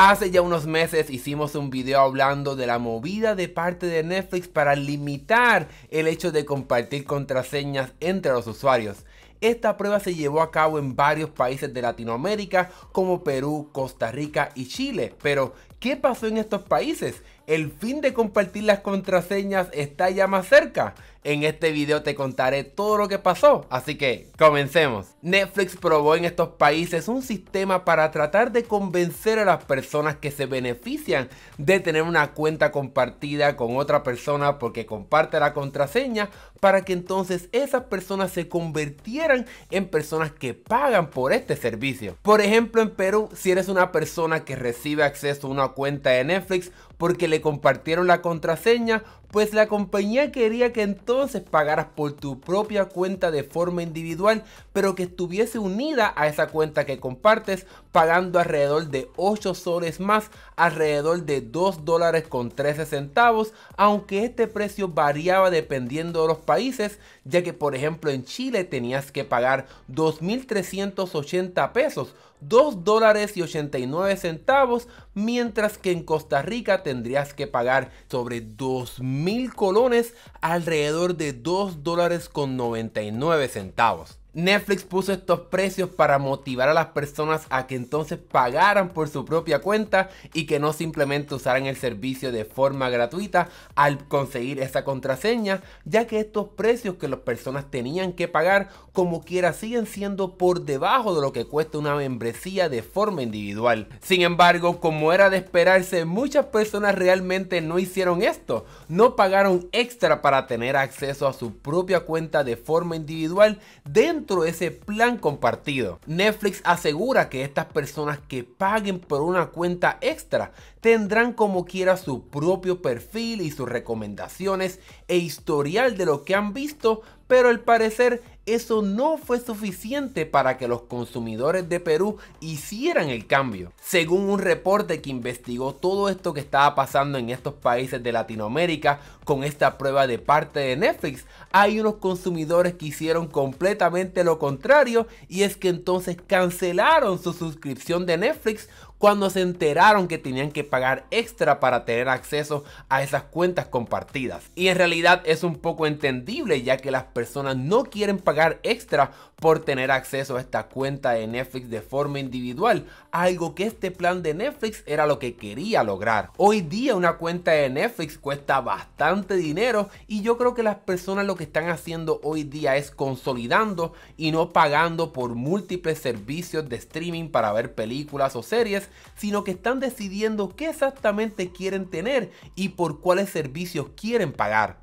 Hace ya unos meses hicimos un video hablando de la movida de parte de Netflix para limitar el hecho de compartir contraseñas entre los usuarios. Esta prueba se llevó a cabo en varios países de Latinoamérica como Perú, Costa Rica y Chile. Pero, ¿qué pasó en estos países? el fin de compartir las contraseñas está ya más cerca. En este video te contaré todo lo que pasó, así que comencemos. Netflix probó en estos países un sistema para tratar de convencer a las personas que se benefician de tener una cuenta compartida con otra persona porque comparte la contraseña para que entonces esas personas se convirtieran en personas que pagan por este servicio. Por ejemplo, en Perú, si eres una persona que recibe acceso a una cuenta de Netflix porque le compartieron la contraseña pues la compañía quería que entonces pagaras por tu propia cuenta de forma individual, pero que estuviese unida a esa cuenta que compartes, pagando alrededor de 8 soles más, alrededor de 2 dólares con 13 centavos, aunque este precio variaba dependiendo de los países, ya que por ejemplo en Chile tenías que pagar 2.380 pesos, 2 dólares y 89 centavos, mientras que en Costa Rica tendrías que pagar sobre 2.000 mil colones alrededor de 2 dólares con 99 centavos. Netflix puso estos precios para motivar a las personas a que entonces pagaran por su propia cuenta y que no simplemente usaran el servicio de forma gratuita al conseguir esa contraseña, ya que estos precios que las personas tenían que pagar como quiera siguen siendo por debajo de lo que cuesta una membresía de forma individual. Sin embargo, como era de esperarse, muchas personas realmente no hicieron esto, no pagaron extra para tener acceso a su propia cuenta de forma individual dentro dentro ese plan compartido. Netflix asegura que estas personas que paguen por una cuenta extra tendrán como quiera su propio perfil y sus recomendaciones e historial de lo que han visto pero al parecer eso no fue suficiente para que los consumidores de Perú hicieran el cambio. Según un reporte que investigó todo esto que estaba pasando en estos países de Latinoamérica con esta prueba de parte de Netflix, hay unos consumidores que hicieron completamente lo contrario y es que entonces cancelaron su suscripción de Netflix cuando se enteraron que tenían que pagar extra para tener acceso a esas cuentas compartidas. Y en realidad es un poco entendible ya que las personas no quieren pagar extra por tener acceso a esta cuenta de Netflix de forma individual, algo que este plan de Netflix era lo que quería lograr. Hoy día una cuenta de Netflix cuesta bastante dinero y yo creo que las personas lo que están haciendo hoy día es consolidando y no pagando por múltiples servicios de streaming para ver películas o series, sino que están decidiendo qué exactamente quieren tener y por cuáles servicios quieren pagar.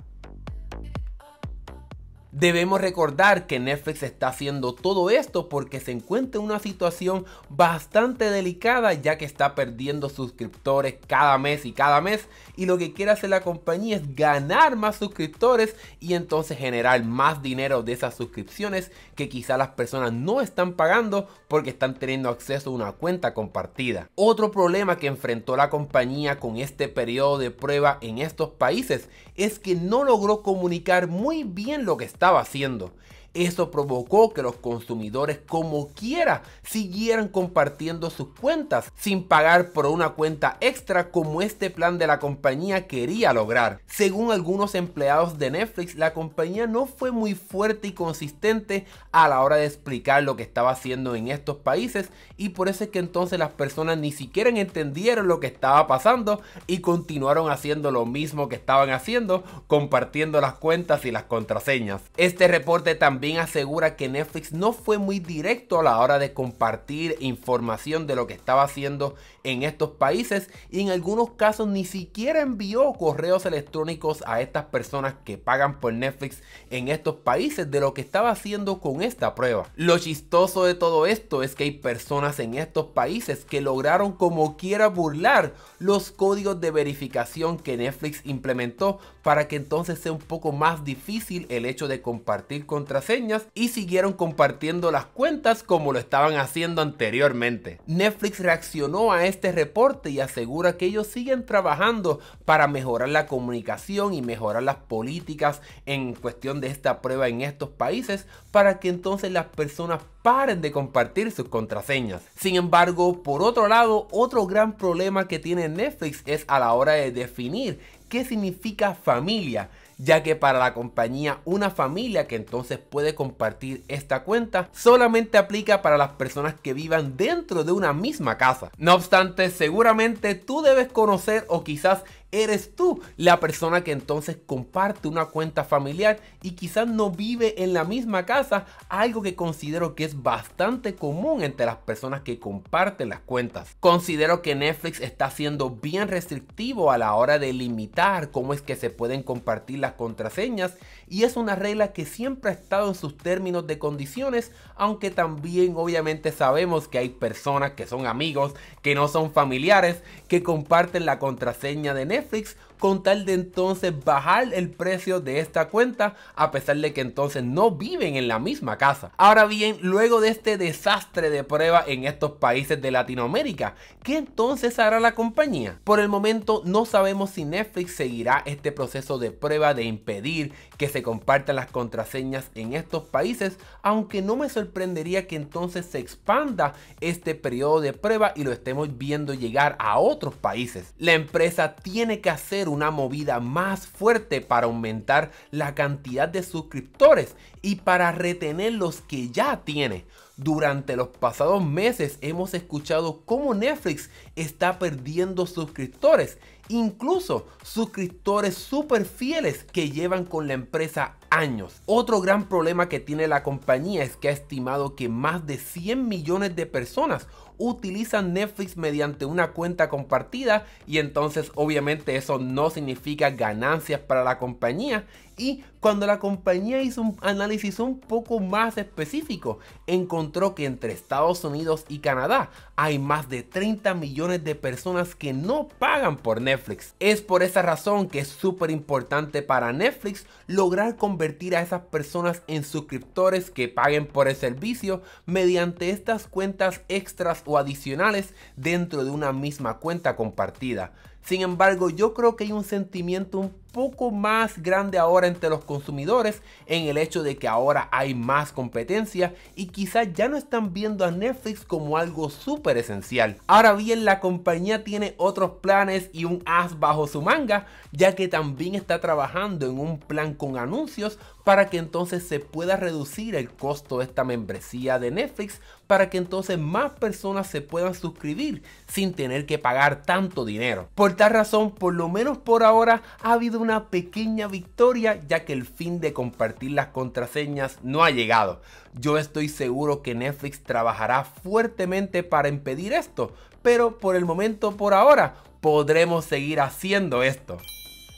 Debemos recordar que Netflix está haciendo todo esto porque se encuentra en una situación bastante delicada ya que está perdiendo suscriptores cada mes y cada mes y lo que quiere hacer la compañía es ganar más suscriptores y entonces generar más dinero de esas suscripciones que quizá las personas no están pagando porque están teniendo acceso a una cuenta compartida. Otro problema que enfrentó la compañía con este periodo de prueba en estos países es que no logró comunicar muy bien lo que está estaba haciendo. Eso provocó que los consumidores como quiera siguieran compartiendo sus cuentas sin pagar por una cuenta extra como este plan de la compañía quería lograr. Según algunos empleados de Netflix, la compañía no fue muy fuerte y consistente a la hora de explicar lo que estaba haciendo en estos países y por eso es que entonces las personas ni siquiera entendieron lo que estaba pasando y continuaron haciendo lo mismo que estaban haciendo, compartiendo las cuentas y las contraseñas. Este reporte también también asegura que Netflix no fue muy directo a la hora de compartir información de lo que estaba haciendo en estos países y en algunos casos ni siquiera envió correos electrónicos a estas personas que pagan por Netflix en estos países de lo que estaba haciendo con esta prueba. Lo chistoso de todo esto es que hay personas en estos países que lograron como quiera burlar los códigos de verificación que Netflix implementó para que entonces sea un poco más difícil el hecho de compartir contraseñas y siguieron compartiendo las cuentas como lo estaban haciendo anteriormente. Netflix reaccionó a esto este reporte y asegura que ellos siguen trabajando para mejorar la comunicación y mejorar las políticas en cuestión de esta prueba en estos países para que entonces las personas paren de compartir sus contraseñas. Sin embargo, por otro lado, otro gran problema que tiene Netflix es a la hora de definir qué significa familia ya que para la compañía una familia que entonces puede compartir esta cuenta solamente aplica para las personas que vivan dentro de una misma casa. No obstante, seguramente tú debes conocer o quizás eres tú la persona que entonces comparte una cuenta familiar y quizás no vive en la misma casa, algo que considero que es bastante común entre las personas que comparten las cuentas. Considero que Netflix está siendo bien restrictivo a la hora de limitar cómo es que se pueden compartir las contraseñas y es una regla que siempre ha estado en sus términos de condiciones, aunque también obviamente sabemos que hay personas que son amigos, que no son familiares, que comparten la contraseña de Netflix Netflix con tal de entonces bajar el precio de esta cuenta a pesar de que entonces no viven en la misma casa. Ahora bien, luego de este desastre de prueba en estos países de Latinoamérica, ¿qué entonces hará la compañía? Por el momento no sabemos si Netflix seguirá este proceso de prueba de impedir que se compartan las contraseñas en estos países, aunque no me sorprendería que entonces se expanda este periodo de prueba y lo estemos viendo llegar a otros países. La empresa tiene que hacer una movida más fuerte para aumentar la cantidad de suscriptores y para retener los que ya tiene. Durante los pasados meses hemos escuchado cómo Netflix está perdiendo suscriptores, incluso suscriptores super fieles que llevan con la empresa años. Otro gran problema que tiene la compañía es que ha estimado que más de 100 millones de personas utilizan Netflix mediante una cuenta compartida y entonces obviamente eso no significa ganancias para la compañía y cuando la compañía hizo un análisis un poco más específico, encontró que entre Estados Unidos y Canadá hay más de 30 millones de personas que no pagan por Netflix. Es por esa razón que es súper importante para Netflix lograr convertir a esas personas en suscriptores que paguen por el servicio mediante estas cuentas extras o adicionales dentro de una misma cuenta compartida. Sin embargo, yo creo que hay un sentimiento un poco más grande ahora entre los consumidores en el hecho de que ahora hay más competencia y quizás ya no están viendo a Netflix como algo súper esencial. Ahora bien, la compañía tiene otros planes y un as bajo su manga, ya que también está trabajando en un plan con anuncios para que entonces se pueda reducir el costo de esta membresía de Netflix, para que entonces más personas se puedan suscribir sin tener que pagar tanto dinero. Por tal razón, por lo menos por ahora, ha habido una pequeña victoria ya que el fin de compartir las contraseñas no ha llegado. Yo estoy seguro que Netflix trabajará fuertemente para impedir esto, pero por el momento, por ahora, podremos seguir haciendo esto.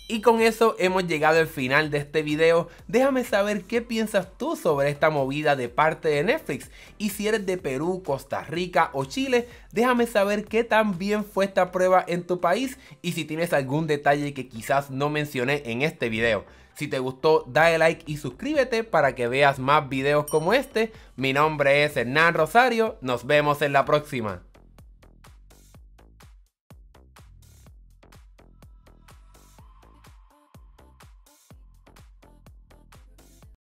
Y con eso hemos llegado al final de este video. Déjame saber qué piensas tú sobre esta movida de parte de Netflix. Y si eres de Perú, Costa Rica o Chile, déjame saber qué tan bien fue esta prueba en tu país y si tienes algún detalle que quizás no mencioné en este video. Si te gustó, dale like y suscríbete para que veas más videos como este. Mi nombre es Hernán Rosario, nos vemos en la próxima.